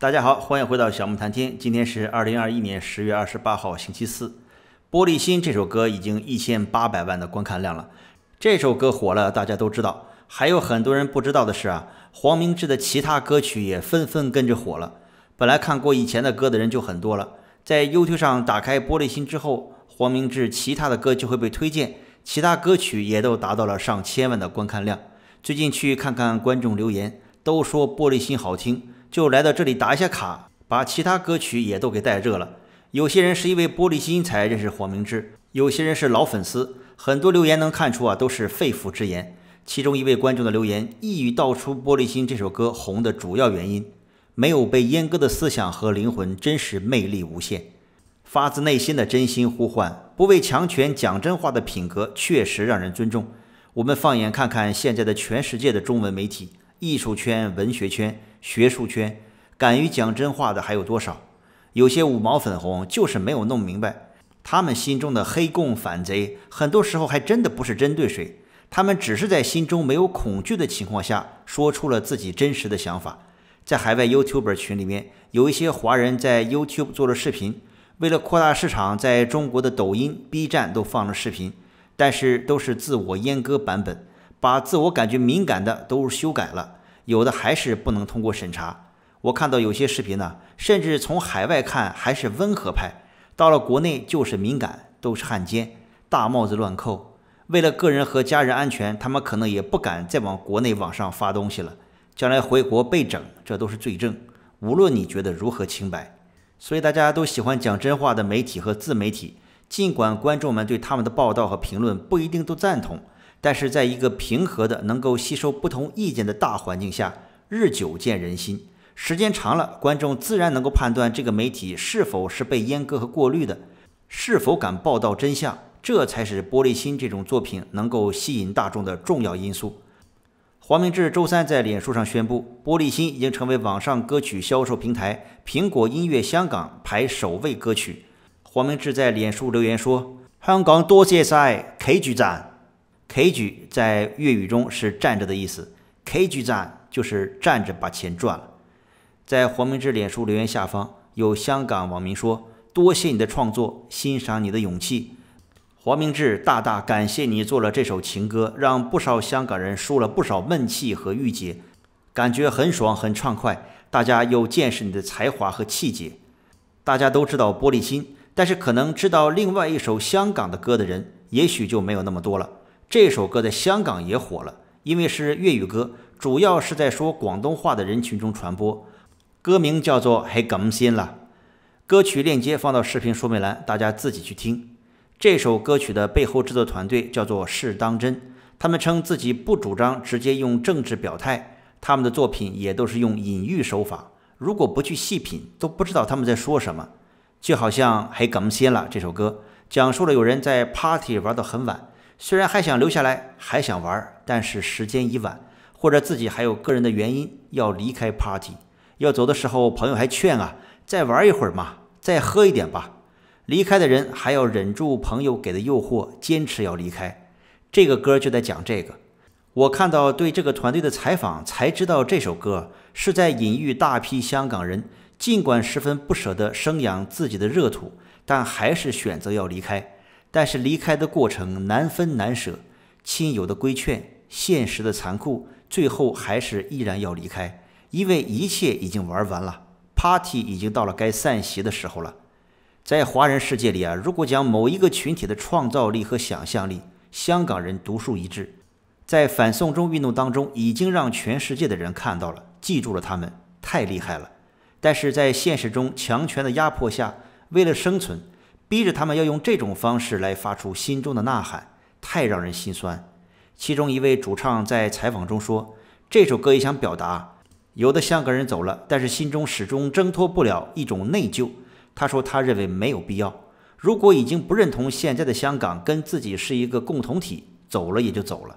大家好，欢迎回到小木谈天。今天是二零二一年十月二十八号，星期四。《玻璃心》这首歌已经一千八百万的观看量了。这首歌火了，大家都知道。还有很多人不知道的是啊，黄明志的其他歌曲也纷纷跟着火了。本来看过以前的歌的人就很多了，在 YouTube 上打开《玻璃心》之后，黄明志其他的歌就会被推荐，其他歌曲也都达到了上千万的观看量。最近去看看观众留言，都说《玻璃心》好听。就来到这里打一下卡，把其他歌曲也都给带热了。有些人是因为《玻璃心》才认识火明志，有些人是老粉丝。很多留言能看出啊，都是肺腑之言。其中一位观众的留言，一语道出《玻璃心》这首歌红的主要原因：没有被阉割的思想和灵魂，真实魅力无限，发自内心的真心呼唤，不畏强权讲真话的品格，确实让人尊重。我们放眼看看现在的全世界的中文媒体。艺术圈、文学圈、学术圈，敢于讲真话的还有多少？有些五毛粉红就是没有弄明白，他们心中的黑共反贼，很多时候还真的不是针对谁，他们只是在心中没有恐惧的情况下，说出了自己真实的想法。在海外 YouTube 群里面，有一些华人在 YouTube 做了视频，为了扩大市场，在中国的抖音、B 站都放了视频，但是都是自我阉割版本，把自我感觉敏感的都修改了。有的还是不能通过审查。我看到有些视频呢，甚至从海外看还是温和派，到了国内就是敏感，都是汉奸，大帽子乱扣。为了个人和家人安全，他们可能也不敢再往国内网上发东西了。将来回国被整，这都是罪证。无论你觉得如何清白，所以大家都喜欢讲真话的媒体和自媒体，尽管观众们对他们的报道和评论不一定都赞同。但是，在一个平和的、能够吸收不同意见的大环境下，日久见人心，时间长了，观众自然能够判断这个媒体是否是被阉割和过滤的，是否敢报道真相。这才是《玻璃心》这种作品能够吸引大众的重要因素。黄明志周三在脸书上宣布，《玻璃心》已经成为网上歌曲销售平台苹果音乐香港排首位歌曲。黄明志在脸书留言说：“香港多谢晒 K 局长。” K g 在粤语中是站着的意思，K g 站就是站着把钱赚了。在黄明志脸书留言下方，有香港网民说：“多谢你的创作，欣赏你的勇气。”黄明志大大感谢你做了这首情歌，让不少香港人舒了不少闷气和郁结，感觉很爽很畅快。大家又见识你的才华和气节。大家都知道《玻璃心》，但是可能知道另外一首香港的歌的人，也许就没有那么多了。这首歌在香港也火了，因为是粤语歌，主要是在说广东话的人群中传播。歌名叫做《还更新了》，歌曲链接放到视频说明栏，大家自己去听。这首歌曲的背后制作团队叫做“事当真”，他们称自己不主张直接用政治表态，他们的作品也都是用隐喻手法。如果不去细品，都不知道他们在说什么。就好像《还更新了》这首歌，讲述了有人在 party 玩到很晚。虽然还想留下来，还想玩，但是时间已晚，或者自己还有个人的原因要离开 party。要走的时候，朋友还劝啊：“再玩一会儿嘛，再喝一点吧。”离开的人还要忍住朋友给的诱惑，坚持要离开。这个歌就在讲这个。我看到对这个团队的采访，才知道这首歌是在隐喻大批香港人，尽管十分不舍得生养自己的热土，但还是选择要离开。但是离开的过程难分难舍，亲友的规劝，现实的残酷，最后还是依然要离开，因为一切已经玩完了，party 已经到了该散席的时候了。在华人世界里啊，如果讲某一个群体的创造力和想象力，香港人独树一帜，在反送中运动当中，已经让全世界的人看到了，记住了他们太厉害了。但是在现实中，强权的压迫下，为了生存。逼着他们要用这种方式来发出心中的呐喊，太让人心酸。其中一位主唱在采访中说：“这首歌也想表达，有的香港人走了，但是心中始终挣脱不了一种内疚。”他说：“他认为没有必要，如果已经不认同现在的香港跟自己是一个共同体，走了也就走了。”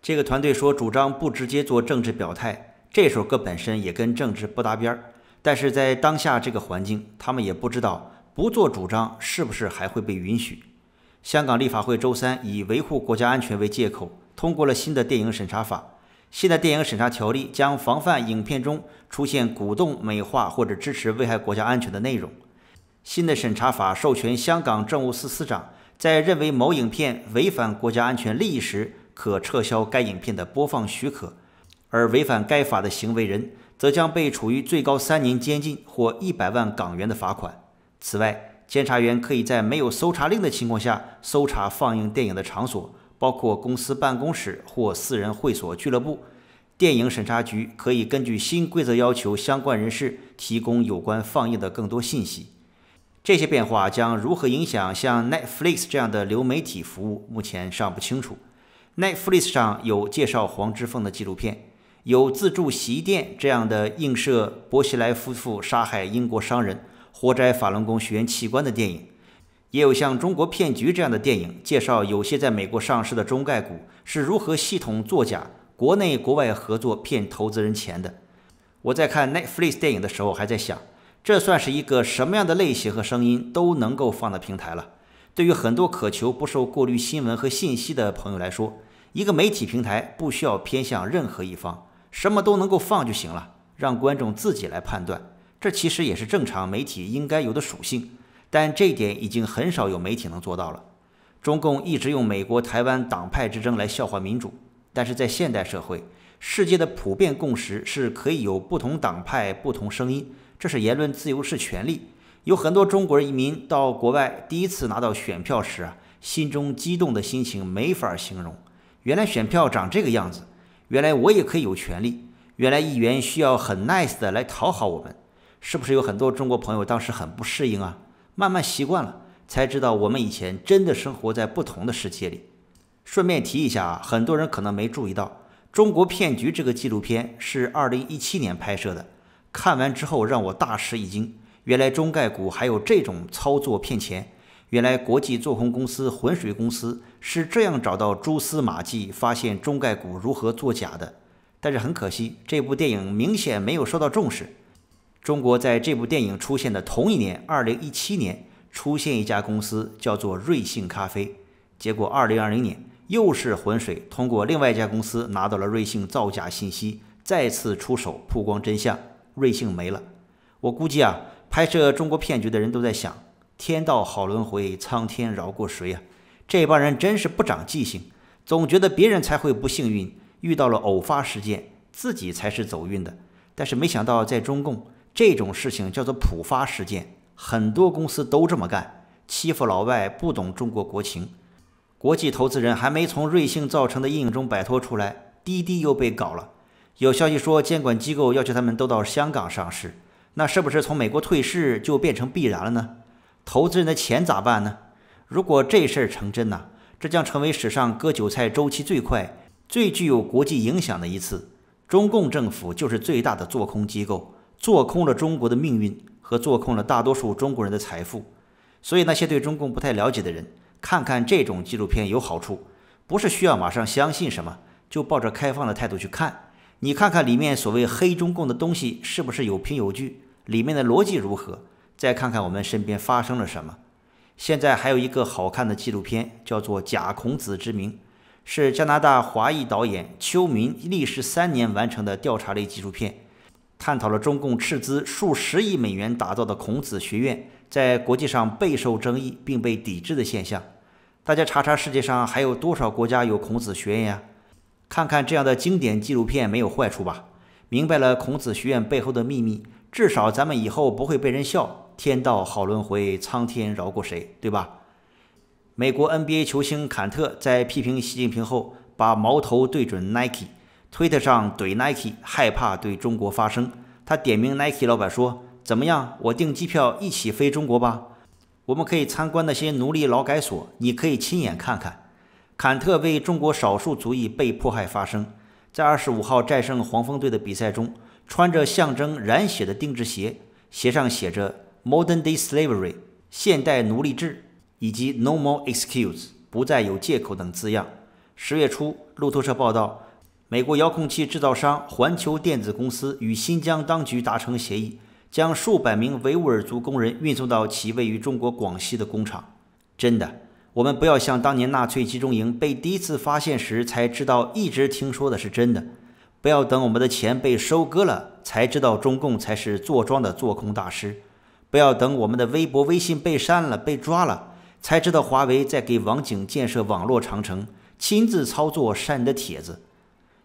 这个团队说：“主张不直接做政治表态，这首歌本身也跟政治不搭边儿，但是在当下这个环境，他们也不知道。”不做主张是不是还会被允许？香港立法会周三以维护国家安全为借口，通过了新的电影审查法。新的电影审查条例将防范影片中出现鼓动、美化或者支持危害国家安全的内容。新的审查法授权香港政务司司长在认为某影片违反国家安全利益时，可撤销该影片的播放许可，而违反该法的行为人则将被处于最高三年监禁或一百万港元的罚款。此外，监察员可以在没有搜查令的情况下搜查放映电影的场所，包括公司办公室或私人会所、俱乐部。电影审查局可以根据新规则要求相关人士提供有关放映的更多信息。这些变化将如何影响像 Netflix 这样的流媒体服务，目前尚不清楚。Netflix 上有介绍黄之锋的纪录片，有自助洗衣店这样的映射薄熙莱夫妇杀害英国商人。活摘法轮功学员器官的电影，也有像《中国骗局》这样的电影，介绍有些在美国上市的中概股是如何系统作假、国内国外合作骗投资人钱的。我在看 Netflix 电影的时候，还在想，这算是一个什么样的类型和声音都能够放的平台了？对于很多渴求不受过滤新闻和信息的朋友来说，一个媒体平台不需要偏向任何一方，什么都能够放就行了，让观众自己来判断。这其实也是正常媒体应该有的属性，但这一点已经很少有媒体能做到了。中共一直用美国、台湾党派之争来笑话民主，但是在现代社会，世界的普遍共识是可以有不同党派、不同声音，这是言论自由是权利。有很多中国人移民到国外，第一次拿到选票时啊，心中激动的心情没法形容。原来选票长这个样子，原来我也可以有权利，原来议员需要很 nice 的来讨好我们。是不是有很多中国朋友当时很不适应啊？慢慢习惯了，才知道我们以前真的生活在不同的世界里。顺便提一下啊，很多人可能没注意到，《中国骗局》这个纪录片是二零一七年拍摄的。看完之后让我大吃一惊，原来中概股还有这种操作骗钱！原来国际做空公司、浑水公司是这样找到蛛丝马迹，发现中概股如何作假的。但是很可惜，这部电影明显没有受到重视。中国在这部电影出现的同一年，二零一七年，出现一家公司叫做瑞幸咖啡。结果二零二零年又是浑水通过另外一家公司拿到了瑞幸造假信息，再次出手曝光真相，瑞幸没了。我估计啊，拍摄中国骗局的人都在想：天道好轮回，苍天饶过谁啊？这帮人真是不长记性，总觉得别人才会不幸运，遇到了偶发事件，自己才是走运的。但是没想到在中共。这种事情叫做普发事件，很多公司都这么干，欺负老外不懂中国国情。国际投资人还没从瑞幸造成的阴影中摆脱出来，滴滴又被搞了。有消息说，监管机构要求他们都到香港上市，那是不是从美国退市就变成必然了呢？投资人的钱咋办呢？如果这事儿成真呢？这将成为史上割韭菜周期最快、最具有国际影响的一次。中共政府就是最大的做空机构。做空了中国的命运和做空了大多数中国人的财富，所以那些对中共不太了解的人，看看这种纪录片有好处，不是需要马上相信什么，就抱着开放的态度去看。你看看里面所谓黑中共的东西是不是有凭有据，里面的逻辑如何，再看看我们身边发生了什么。现在还有一个好看的纪录片，叫做《假孔子之名》，是加拿大华裔导演邱明历时三年完成的调查类纪录片。探讨了中共斥资数十亿美元打造的孔子学院在国际上备受争议并被抵制的现象。大家查查世界上还有多少国家有孔子学院呀？看看这样的经典纪录片没有坏处吧。明白了孔子学院背后的秘密，至少咱们以后不会被人笑。天道好轮回，苍天饶过谁？对吧？美国 NBA 球星坎特在批评习近平后，把矛头对准 Nike。推特上怼 Nike，害怕对中国发声。他点名 Nike 老板说：“怎么样，我订机票一起飞中国吧？我们可以参观那些奴隶劳改所，你可以亲眼看看。”坎特为中国少数族裔被迫害发声，在二十五号战胜黄蜂队的比赛中，穿着象征染血的定制鞋，鞋上写着 “Modern Day Slavery”（ 现代奴隶制）以及 “No More Excuse”（ 不再有借口）等字样。十月初，路透社报道。美国遥控器制造商环球电子公司与新疆当局达成协议，将数百名维吾尔族工人运送到其位于中国广西的工厂。真的，我们不要像当年纳粹集中营被第一次发现时才知道，一直听说的是真的。不要等我们的钱被收割了才知道中共才是坐庄的做空大师。不要等我们的微博、微信被删了、被抓了才知道华为在给网警建设网络长城，亲自操作删你的帖子。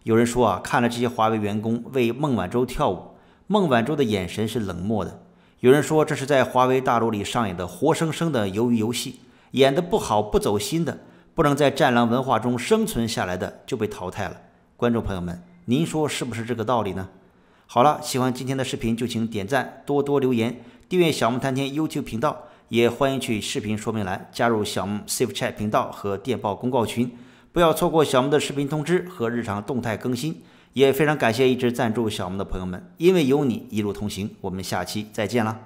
有人说啊，看了这些华为员工为孟晚舟跳舞，孟晚舟的眼神是冷漠的。有人说这是在华为大楼里上演的活生生的鱿鱼游戏，演得不好不走心的，不能在战狼文化中生存下来的就被淘汰了。观众朋友们，您说是不是这个道理呢？好了，喜欢今天的视频就请点赞，多多留言，订阅小木谈天 YouTube 频道，也欢迎去视频说明栏加入小木 SafeChat 频道和电报公告群。不要错过小木的视频通知和日常动态更新，也非常感谢一直赞助小木的朋友们，因为有你一路同行，我们下期再见了。